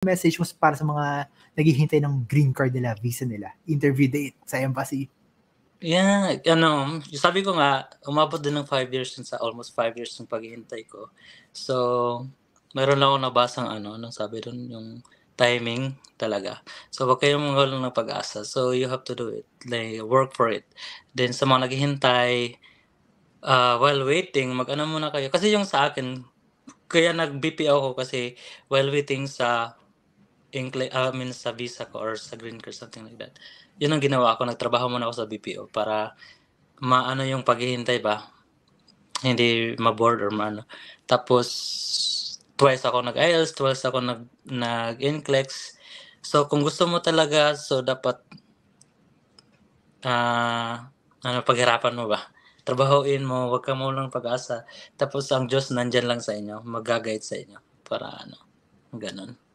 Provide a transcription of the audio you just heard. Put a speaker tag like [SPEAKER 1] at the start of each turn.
[SPEAKER 1] message mo para sa mga naghihintay ng green card nila, visa nila, interview date sa embassy? Yeah, ano, sabi ko nga, umabot din ng 5 years sa almost 5 years yung paghihintay ko. So, meron lang ako nabasang ano, nang sabi doon yung timing talaga. So, wag kayong walang ng pag-asa. So, you have to do it. Like, work for it. Then, sa mga naghihintay, uh, while waiting, mag-ano muna kayo. Kasi yung sa akin, kaya nag-BPO ko kasi while waiting sa incline, I mean, sa visa ko or sa green card, something like that. Yun ang ginawa ko. Nagtrabaho muna ako sa BPO para maano yung paghihintay ba. Hindi ma-board or maano. Tapos, twice ako nag-IELTS, twice ako nag, nag-NCLEX. So, kung gusto mo talaga, so dapat uh, ano, paghirapan mo ba? Trabahuin mo, wag ka mo lang pag-asa. Tapos ang Diyos nandyan lang sa inyo, magagait sa inyo para ano, ganun.